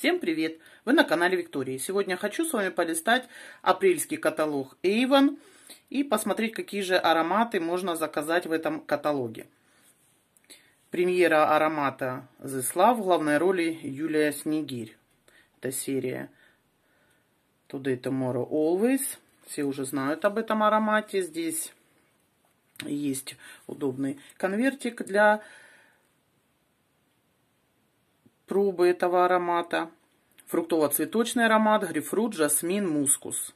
Всем привет! Вы на канале Виктории. Сегодня хочу с вами полистать апрельский каталог Avon и посмотреть, какие же ароматы можно заказать в этом каталоге. Премьера аромата The в главной роли Юлия Снегирь. Это серия Today Tomorrow Always. Все уже знают об этом аромате. Здесь есть удобный конвертик для пробы этого аромата. Фруктово-цветочный аромат, грейпфрут, жасмин, мускус.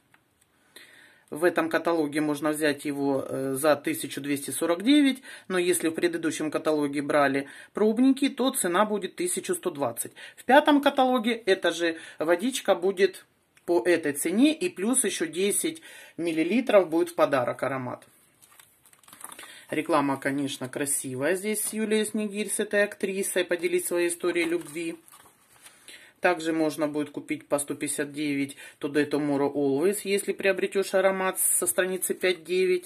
В этом каталоге можно взять его э, за 1249, но если в предыдущем каталоге брали пробники, то цена будет 1120. В пятом каталоге эта же водичка будет по этой цене и плюс еще 10 мл будет в подарок аромат. Реклама, конечно, красивая здесь с Юлией Снегирь, с этой актрисой, поделить своей историей любви. Также можно будет купить по 159 Today Tomorrow Always, если приобретешь аромат со страницы 5.9.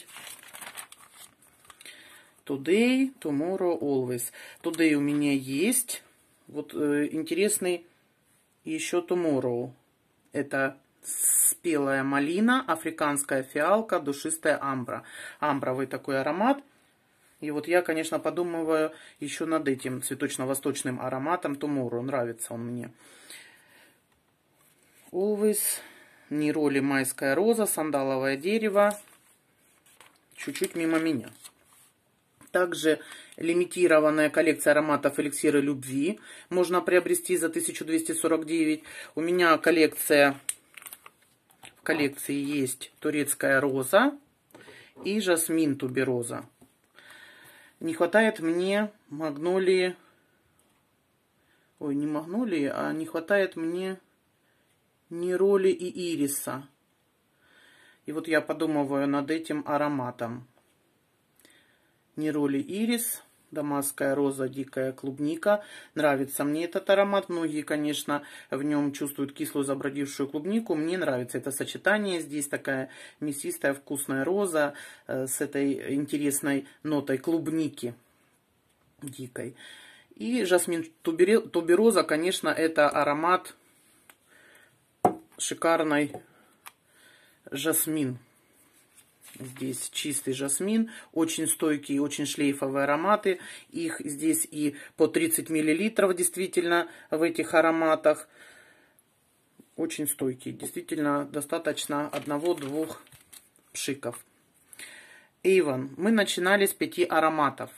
Today, Tomorrow, Always. Today у меня есть. Вот э, интересный еще Tomorrow. Это спелая малина, африканская фиалка, душистая амбра. Амбровый такой аромат. И вот я, конечно, подумываю еще над этим цветочно-восточным ароматом Тумуру. Нравится он мне. Always. Нероли майская роза, сандаловое дерево. Чуть-чуть мимо меня. Также лимитированная коллекция ароматов Эликсира любви можно приобрести за 1249. У меня коллекция в коллекции есть турецкая роза и жасмин тубероза. Не хватает мне магнолии... Ой, не магнолии, а не хватает мне нероли и ириса. И вот я подумываю над этим ароматом. Нероли ирис Дамасская роза, дикая клубника. Нравится мне этот аромат. Многие, конечно, в нем чувствуют кислую забродившую клубнику. Мне нравится это сочетание. Здесь такая мясистая вкусная роза э, с этой интересной нотой клубники дикой. И жасмин тубероза, конечно, это аромат шикарной жасмин. Здесь чистый жасмин, очень стойкие, очень шлейфовые ароматы. Их здесь и по 30 мл действительно в этих ароматах. Очень стойкие. Действительно, достаточно одного-двух пшиков. Иван, Мы начинали с пяти ароматов.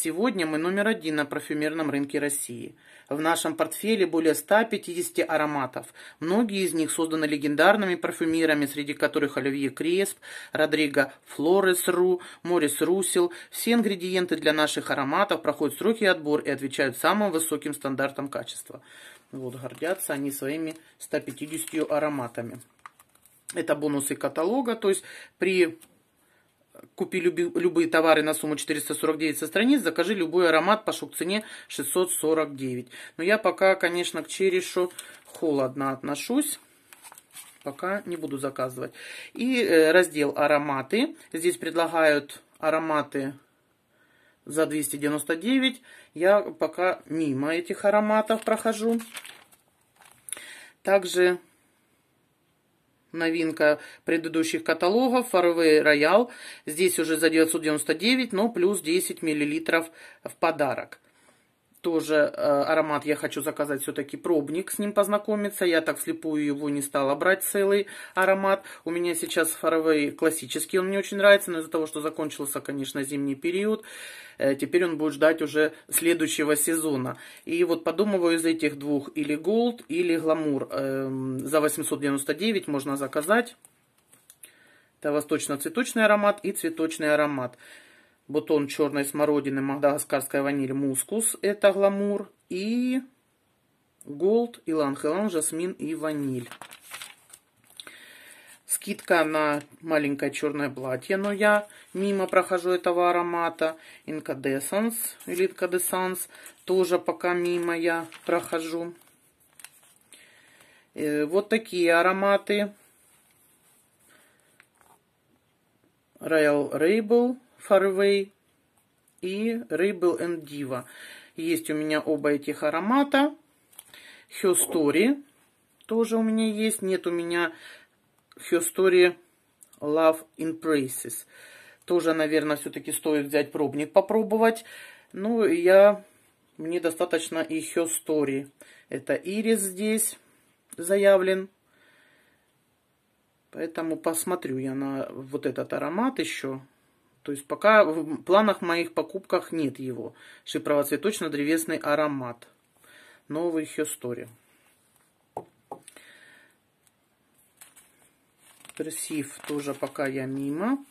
Сегодня мы номер один на парфюмерном рынке России. В нашем портфеле более 150 ароматов. Многие из них созданы легендарными парфюмерами, среди которых Оливье Кресп, Родриго Флорес Ру, Морис Русел. Все ингредиенты для наших ароматов проходят сроки отбор и отвечают самым высоким стандартам качества. Вот, гордятся они своими 150 ароматами. Это бонусы каталога, то есть при Купи люби, любые товары на сумму 449 со страниц, закажи любой аромат по шок-цене 649. Но я пока, конечно, к черешу холодно отношусь. Пока не буду заказывать. И э, раздел ароматы. Здесь предлагают ароматы за 299. Я пока мимо этих ароматов прохожу. Также новинка предыдущих каталогов, Farway Royal. Здесь уже за 999, но плюс 10 мл в подарок тоже э, аромат я хочу заказать все-таки пробник, с ним познакомиться. Я так вслепую его не стала брать целый аромат. У меня сейчас фаровый классический, он мне очень нравится, но из-за того, что закончился, конечно, зимний период, э, теперь он будет ждать уже следующего сезона. И вот подумываю из этих двух или Gold, или Гламур. Э, эм, за 899 можно заказать. Это восточно-цветочный аромат и цветочный аромат бутон черной смородины, мадагаскарская ваниль, мускус, это гламур, и голд, иланг, иланг, жасмин и ваниль. Скидка на маленькое черное платье, но я мимо прохожу этого аромата. Инкадесанс или инкадесанс, тоже пока мимо я прохожу. Э, вот такие ароматы. Royal Rabel Farway и Рейбл and Diva. Есть у меня оба этих аромата. Хёстори тоже у меня есть. Нет у меня Хёстори Love in Praises. Тоже, наверное, все-таки стоит взять пробник, попробовать. Ну, я... Мне достаточно и Хёстори. Это ирис здесь заявлен. Поэтому посмотрю я на вот этот аромат еще. То есть пока в планах моих покупках нет его. Шипрова древесный аромат. Новый Хестори. Персив тоже пока я мимо.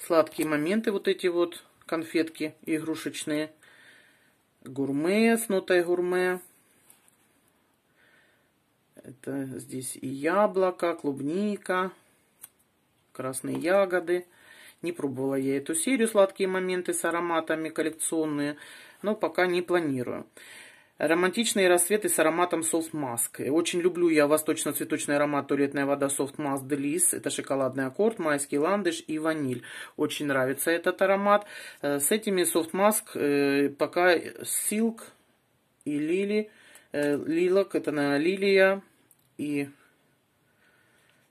Сладкие моменты вот эти вот конфетки игрушечные. Гурме с нотой гурме. Это здесь и яблоко, клубника, красные ягоды. Не пробовала я эту серию «Сладкие моменты с ароматами» коллекционные, но пока не планирую. Романтичные рассветы с ароматом Soft Mask. Очень люблю я восточно-цветочный аромат туалетная вода Soft Mask Delice. Это шоколадный аккорд, майский ландыш и ваниль. Очень нравится этот аромат. Э, с этими Soft Mask э, пока Silk и Лили. Э, Лилок, это, на лилия и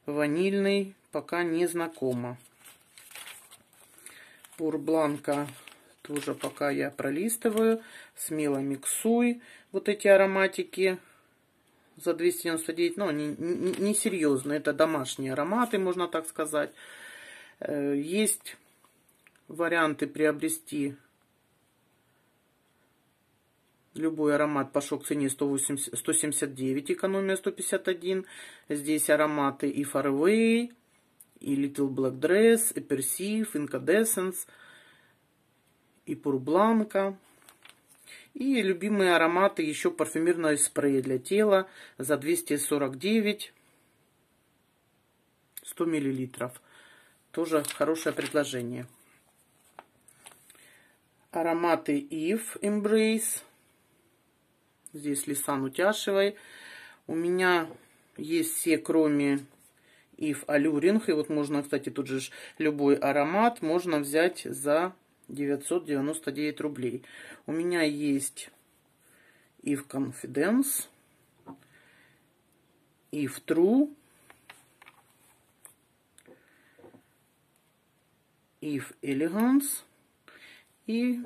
ванильный пока не знакома. Пурбланка тоже пока я пролистываю. Смело миксуй вот эти ароматики за 299. Но ну, они не серьезные, это домашние ароматы, можно так сказать. Э, есть варианты приобрести любой аромат по шок-цене 179, экономия 151. Здесь ароматы и Farway, и Little Black Dress, и Perceive, Incandescence, и Пурбланка. И любимые ароматы, еще парфюмерный спрей для тела за 249, 100 миллилитров. Тоже хорошее предложение. Ароматы Eve Embrace. Здесь Лисан утяшевой. У меня есть все, кроме Ив алюринх И вот можно, кстати, тут же любой аромат можно взять за 999 рублей. У меня есть Ив Confidence, Ив True, Ив Elegance и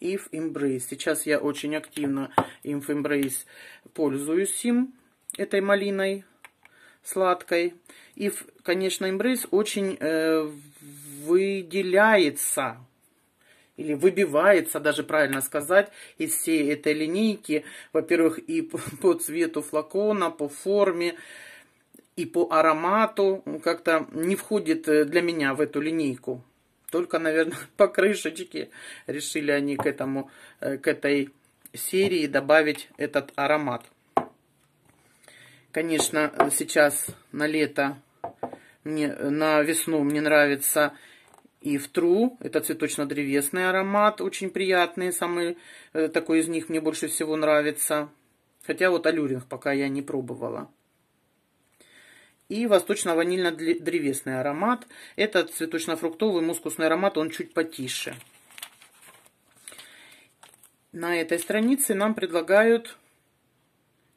If Embrace. Сейчас я очень активно If Embrace пользуюсь им, этой малиной сладкой. И, конечно, имбрис очень э, выделяется или выбивается, даже правильно сказать, из всей этой линейки. Во-первых, и по цвету флакона, по форме, и по аромату. Как-то не входит э, для меня в эту линейку. Только, наверное, по крышечке решили они к, этому, э, к этой серии добавить этот аромат. Конечно, сейчас на лето, мне, на весну мне нравится и в тру. Это цветочно-древесный аромат, очень приятный. Самый э, такой из них мне больше всего нравится. Хотя вот алюринг пока я не пробовала. И восточно-ванильно-древесный аромат. Это цветочно-фруктовый мускусный аромат, он чуть потише. На этой странице нам предлагают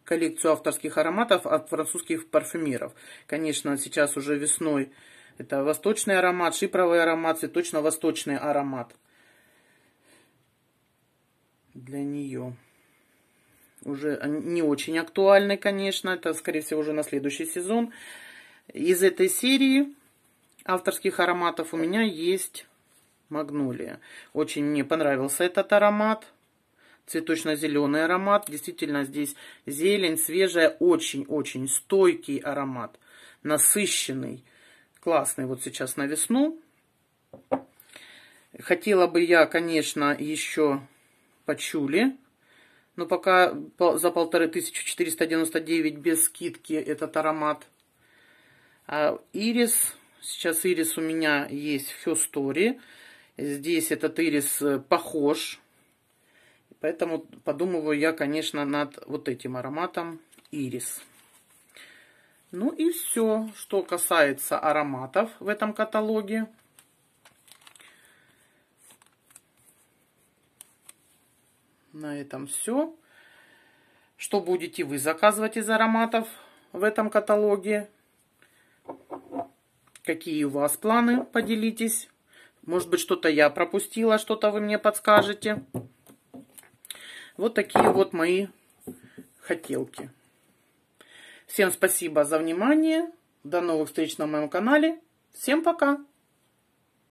коллекцию авторских ароматов от французских парфюмеров. Конечно, сейчас уже весной это восточный аромат, шипровый аромат, точно восточный аромат для нее. Уже не очень актуальный, конечно, это, скорее всего, уже на следующий сезон. Из этой серии авторских ароматов у меня есть магнолия. Очень мне понравился этот аромат цветочно-зеленый аромат. Действительно, здесь зелень свежая, очень-очень стойкий аромат, насыщенный, классный вот сейчас на весну. Хотела бы я, конечно, еще почули, но пока за полторы тысячи 499 без скидки этот аромат. А ирис, сейчас ирис у меня есть в Хёстори. Здесь этот ирис э, похож Поэтому подумываю я, конечно, над вот этим ароматом ирис. Ну и все, что касается ароматов в этом каталоге. На этом все. Что будете вы заказывать из ароматов в этом каталоге? Какие у вас планы? Поделитесь. Может быть, что-то я пропустила, что-то вы мне подскажете. Вот такие вот мои хотелки. Всем спасибо за внимание. До новых встреч на моем канале. Всем пока!